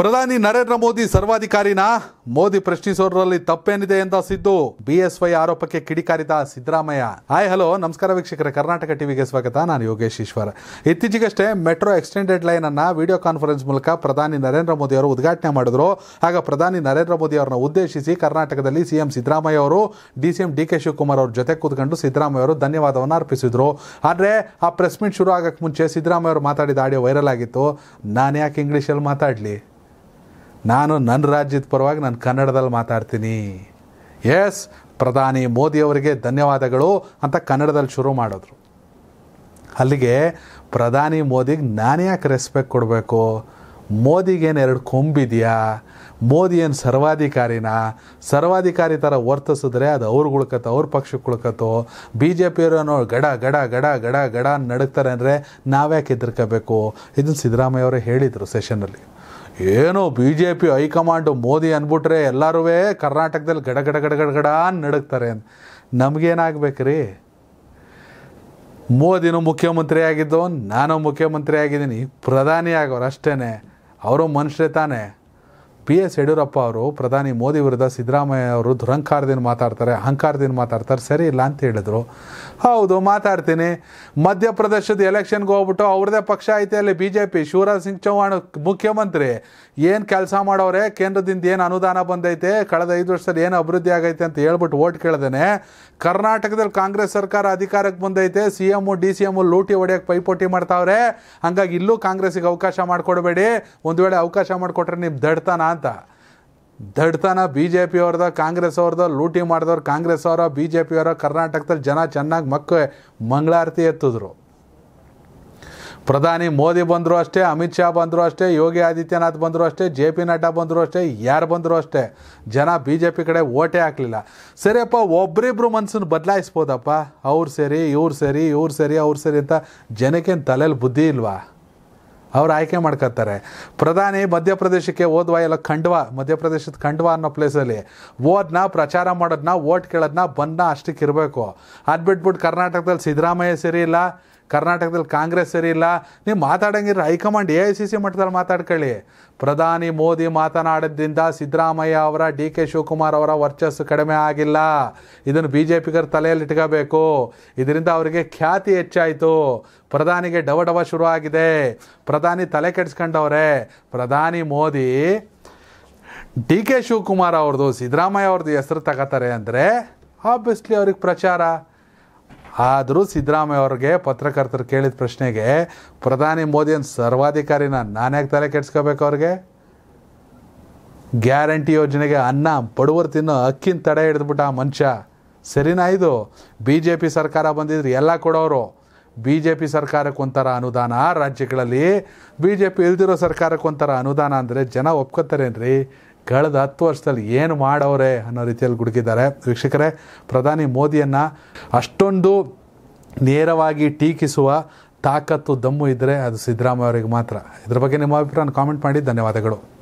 ಪ್ರಧಾನಿ ನರೇಂದ್ರ ಮೋದಿ ಸರ್ವಾಧಿಕಾರಿನ ಮೋದಿ ಪ್ರಶ್ನಿಸೋರಲ್ಲಿ ತಪ್ಪೇನಿದೆ ಎಂದ ಸಿದ್ದು ಬಿಎಸ್ವೈ ಆರೋಪಕ್ಕೆ ಕಿಡಿಕಾರಿದ ಸಿದ್ದರಾಮಯ್ಯ ಹಾಯ್ ಹಲೋ ನಮಸ್ಕಾರ ವೀಕ್ಷಕರ ಕರ್ನಾಟಕ ಟಿವಿಗೆ ಸ್ವಾಗತ ನಾನು ಯೋಗೇಶ್ ಈಶ್ವರ್ ಇತ್ತೀಚೆಗಷ್ಟೇ ಮೆಟ್ರೋ ಎಕ್ಸ್ಟೆಂಡೆಡ್ ಲೈನ್ ಅನ್ನ ವಿಡಿಯೋ ಕಾನ್ಫರೆನ್ಸ್ ಮೂಲಕ ಪ್ರಧಾನಿ ನರೇಂದ್ರ ಮೋದಿ ಅವರು ಉದ್ಘಾಟನೆ ಮಾಡಿದ್ರು ಆಗ ಪ್ರಧಾನಿ ನರೇಂದ್ರ ಮೋದಿ ಅವರನ್ನ ಉದ್ದೇಶಿಸಿ ಕರ್ನಾಟಕದಲ್ಲಿ ಸಿಎಂ ಸಿದ್ದರಾಮಯ್ಯ ಅವರು ಡಿ ಡಿ ಕೆ ಶಿವಕುಮಾರ್ ಅವರ ಜೊತೆ ಕೂತ್ಕೊಂಡು ಸಿದ್ದರಾಮಯ್ಯ ಅವರು ಧನ್ಯವಾದವನ್ನು ಅರ್ಪಿಸಿದ್ರು ಆದರೆ ಆ ಪ್ರೆಸ್ ಮೀಟ್ ಶುರು ಆಗಕ್ಕೆ ಮುಂಚೆ ಸಿದ್ದರಾಮಯ್ಯ ಅವರು ಮಾತಾಡಿದ ಆಡಿಯೋ ವೈರಲ್ ಆಗಿತ್ತು ನಾನು ಯಾಕೆ ಇಂಗ್ಲೀಷಲ್ಲಿ ಮಾತಾಡಲಿ ನಾನು ನನ್ನ ರಾಜ್ಯದ ಪರವಾಗಿ ನಾನು ಕನ್ನಡದಲ್ಲಿ ಮಾತಾಡ್ತೀನಿ ಎಸ್ ಪ್ರಧಾನಿ ಮೋದಿಯವರಿಗೆ ಧನ್ಯವಾದಗಳು ಅಂತ ಕನ್ನಡದಲ್ಲಿ ಶುರು ಮಾಡಿದ್ರು ಅಲ್ಲಿಗೆ ಪ್ರಧಾನಿ ಮೋದಿಗೆ ನಾನು ಯಾಕೆ ರೆಸ್ಪೆಕ್ಟ್ ಕೊಡಬೇಕು ಮೋದಿಗೇನು ಎರಡು ಕೊಂಬಿದೆಯಾ ಮೋದಿ ಏನು ಸರ್ವಾಧಿಕಾರಿನ ಸರ್ವಾಧಿಕಾರಿ ಥರ ವರ್ತಿಸಿದ್ರೆ ಅದು ಅವ್ರು ಉಳ್ಕತ್ತೋ ಅವ್ರ ಪಕ್ಷಕ್ಕೆ ಉಳ್ಕತ್ತೋ ಬಿ ಜೆ ಅನ್ನೋ ಗಡ ಗಡ ಗಡ ಗಡ ಗಡ ನಡುಕ್ತಾರೆ ಅಂದರೆ ನಾವ್ಯಾಕೆ ಹೆದರ್ಕೋಬೇಕು ಇದನ್ನು ಸಿದ್ದರಾಮಯ್ಯ ಅವರೇ ಹೇಳಿದರು ಸೆಷನಲ್ಲಿ ಏನು B J P high command Modi ಅಂದ್ಬಿಟ್ರೆ ಎಲ್ಲರೂ ಕರ್ನಾಟಕದಲ್ಲಿ ಗಡಗಡ ಗಡ ನಡುಗ್ತಾರೆ ಅಂತ ನಮಗೇನಾಗಬೇಕ್ರಿ ರೀ ಮೋದಿನೂ ಮುಖ್ಯಮಂತ್ರಿ ಆಗಿದ್ದು ನಾನು ಮುಖ್ಯಮಂತ್ರಿ ಆಗಿದ್ದೀನಿ ಪ್ರಧಾನಿ ಆಗೋರು ಅಷ್ಟೇ ಅವರು ಮನುಷ್ಯರೇ ತಾನೇ ಬಿ ಎಸ್ ಯಡಿಯೂರಪ್ಪ ಅವರು ಪ್ರಧಾನಿ ಮೋದಿ ವಿರುದ್ಧ ಸಿದ್ದರಾಮಯ್ಯ ಅವರು ದುರಂಕಾರದಿಂದ ಮಾತಾಡ್ತಾರೆ ಅಹಂಕಾರದಿಂದ ಮಾತಾಡ್ತಾರೆ ಸರಿ ಇಲ್ಲ ಅಂತ ಹೇಳಿದ್ರು ಹೌದು ಮಾತಾಡ್ತೀನಿ ಮಧ್ಯಪ್ರದೇಶದ ಎಲೆಕ್ಷನ್ಗೆ ಹೋಗ್ಬಿಟ್ಟು ಅವ್ರದೇ ಪಕ್ಷ ಐತೆ ಅಲ್ಲಿ B J P Shivraj Singh Chouhan ಮುಖ್ಯಮಂತ್ರಿ ಏನು ಕೆಲಸ ಮಾಡೋರೆ ಕೇಂದ್ರದಿಂದ ಏನು ಅನುದಾನ ಬಂದೈತೆ ಕಳೆದ ಐದು ವರ್ಷದಲ್ಲಿ ಏನು ಅಭಿವೃದ್ಧಿ ಆಗೈತೆ ಅಂತ ಹೇಳ್ಬಿಟ್ಟು ಓಟ್ ಕೇಳ್ದೇನೆ ಕರ್ನಾಟಕದಲ್ಲಿ ಕಾಂಗ್ರೆಸ್ ಸರ್ಕಾರ ಅಧಿಕಾರಕ್ಕೆ ಬಂದೈತೆ C M D C M ಲೂಟಿ ಹೊಡೆಯೋಕೆ ಪೈಪೋಟಿ ಮಾಡ್ತಾವ್ರೆ ಹಂಗಾಗಿ ಇಲ್ಲೂ ಕಾಂಗ್ರೆಸ್ಸಿಗೆ ಅವಕಾಶ ಮಾಡಿಕೊಡಬೇಡಿ ಒಂದು ವೇಳೆ ಅವಕಾಶ ಮಾಡಿಕೊಟ್ರೆ ನಿಮ್ಮ ದಡ್ತಾನ ಅಂತ ಅಂತ ದಡ್ತನ ಬಿ ಜೆ ಪಿ ಕಾಂಗ್ರೆಸ್ ಅವ್ರದ್ದು ಲೂಟಿ ಮಾಡಿದವ್ರು ಕಾಂಗ್ರೆಸ್ ಅವರ ಬಿ ಜೆ ಅವರ ಕರ್ನಾಟಕದಲ್ಲಿ ಜನ ಚೆನ್ನಾಗಿ ಮಕ್ಕ ಮಂಗಳಾರತಿ ಎತ್ತಿದ್ರು ಪ್ರಧಾನಿ ಮೋದಿ ಬಂದರೂ ಅಷ್ಟೇ ಅಮಿತ್ ಶಾ ಬಂದರೂ ಅಷ್ಟೇ ಯೋಗಿ ಆದಿತ್ಯನಾಥ್ ಬಂದರೂ ಅಷ್ಟೇ ಜೆ ಪಿ ನಡ್ಡಾ ಬಂದರೂ ಅಷ್ಟೇ ಯಾರು ಬಂದರೂ ಅಷ್ಟೇ ಜನ ಬಿ ಜೆ ಪಿ ಕಡೆ ಓಟೇ ಹಾಕಲಿಲ್ಲ ಸರಿಯಪ್ಪ ಒಬ್ರಿಬ್ರು ಮನ್ಸನ್ನು ಬದಲಾಯಿಸ್ಬೋದಪ್ಪ ಅವ್ರು ಸರಿ ಇವ್ರು ಸರಿ ಇವ್ರು ಸರಿ ಅವ್ರು ಸರಿ ಅಂತ ಜನಕ್ಕೇನು ತಲೆಯಲ್ಲಿ ಬುದ್ಧಿ ಇಲ್ವಾ ಅವ್ರು ಆಯ್ಕೆ ಮಾಡ್ಕೊತಾರೆ ಪ್ರಧಾನಿ ಮಧ್ಯಪ್ರದೇಶಕ್ಕೆ ಓದ್ವ ಎಲ್ಲ ಖಂಡ್ವಾ ಮಧ್ಯಪ್ರದೇಶದ ಖಂಡ್ವಾ ಅನ್ನೋ ಪ್ಲೇಸಲ್ಲಿ ಓದ್ನ ಪ್ರಚಾರ ಮಾಡೋದನ್ನ ಓಟ್ ಕೇಳೋದ್ನ ಬಂದನ್ನ ಅಷ್ಟಕ್ಕೆ ಇರಬೇಕು ಅದು ಬಿಟ್ಬಿಟ್ಟು ಕರ್ನಾಟಕದಲ್ಲಿ ಸಿದ್ದರಾಮಯ್ಯ ಸರಿ ಇಲ್ಲ ಕರ್ನಾಟಕದಲ್ಲಿ ಕಾಂಗ್ರೆಸ್ ಸರಿ ಇಲ್ಲ ನೀವು ಮಾತಾಡೋಂಗಿದ್ರೆ high command A I C C ಮಟ್ಟದಲ್ಲಿ ಮಾತಾಡ್ಕೊಳ್ಳಿ ಪ್ರಧಾನಿ ಮೋದಿ ಮಾತನಾಡೋದ್ರಿಂದ ಸಿದ್ದರಾಮಯ್ಯ ಅವರ ಡಿ ಕೆ ಶಿವಕುಮಾರ್ ಅವರ ವರ್ಚಸ್ಸು ಕಡಿಮೆ ಆಗಿಲ್ಲ ಇದನ್ನು ಬಿ ಜೆ ಪಿಗರ ತಲೆಯಲ್ಲಿ ಇಟ್ಕೋಬೇಕು ಇದರಿಂದ ಅವರಿಗೆ ಖ್ಯಾತಿ ಹೆಚ್ಚಾಯಿತು ಪ್ರಧಾನಿಗೆ ಡವ ಡವ ಶುರುವಾಗಿದೆ ಪ್ರಧಾನಿ ತಲೆ ಕೆಡಿಸ್ಕೊಂಡವ್ರೆ ಪ್ರಧಾನಿ ಮೋದಿ ಡಿ ಕೆ ಶಿವಕುಮಾರ್ ಅವ್ರದ್ದು ಸಿದ್ದರಾಮಯ್ಯ ಅವ್ರದ್ದು ಹೆಸರು ತಗೋತಾರೆ ಅಂದರೆ ಆಬ್ವಿಯಸ್ಲಿ ಅವ್ರಿಗೆ ಪ್ರಚಾರ ಆದರೂ ಸಿದ್ದರಾಮಯ್ಯ ಅವ್ರಿಗೆ ಪತ್ರಕರ್ತರು ಕೇಳಿದ ಪ್ರಶ್ನೆಗೆ ಪ್ರಧಾನಿ ಮೋದಿಯನ್ನು ಸರ್ವಾಧಿಕಾರಿನ ನಾನೇ ತಲೆ ಕೆಡ್ಸ್ಕೋಬೇಕು ಅವ್ರಿಗೆ ಗ್ಯಾರಂಟಿ ಯೋಜನೆಗೆ ಅನ್ನ ಬಡವರು ತಿನ್ನೋ ಅಕ್ಕಿನ ತಡೆ ಹಿಡಿದ್ಬಿಟ್ಟ ಆ ಮನುಷ್ಯ ಸರಿನಾ ಇದು ಬಿ ಜೆ ಪಿ ಸರ್ಕಾರ ಬಂದಿದ್ರು ಎಲ್ಲ ಕೊಡೋರು ಬಿ ಜೆ ಪಿ ಸರ್ಕಾರಕ್ಕೆ ಒಂಥರ ಅನುದಾನ ರಾಜ್ಯಗಳಲ್ಲಿ ಬಿ ಜೆ ಪಿ ಇಲ್ದಿರೋ ಸರ್ಕಾರಕ್ಕೆ ಒಂಥರ ಅನುದಾನ ಅಂದರೆ ಜನ ಒಪ್ಕೋತಾರೇನ್ರಿ ಕಳೆದ ಹತ್ತು ವರ್ಷದಲ್ಲಿ ಏನು ಮಾಡವ್ರೆ ಅನ್ನೋ ರೀತಿಯಲ್ಲಿ ಗುಡುಕಿದ್ದಾರೆ ವೀಕ್ಷಕರೇ ಪ್ರಧಾನಿ ಮೋದಿಯನ್ನು ಅಷ್ಟೊಂದು ನೇರವಾಗಿ ಟೀಕಿಸುವ ತಾಕತ್ತು ದಮ್ಮು ಇದ್ದರೆ ಅದು ಸಿದ್ದರಾಮಯ್ಯ ಅವರಿಗೆ ಮಾತ್ರ ಇದ್ರ ಬಗ್ಗೆ ನಿಮ್ಮ ಅಭಿಪ್ರಾಯ ಕಾಮೆಂಟ್ ಮಾಡಿ ಧನ್ಯವಾದಗಳು